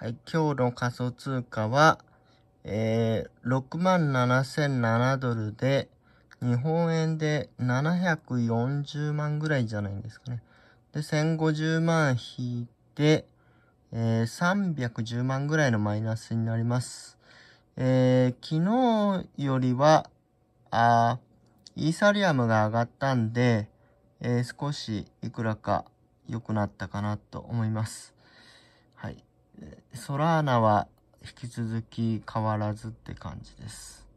はい、今日の仮想通貨は、えー、67,007ドルで、日本円で740万ぐらいじゃないんですかね。で、1050万引いて、えー、310万ぐらいのマイナスになります。えー、昨日よりは、あイーサリアムが上がったんで、えー、少しいくらか良くなったかなと思います。ソラーナは引き続き変わらずって感じです。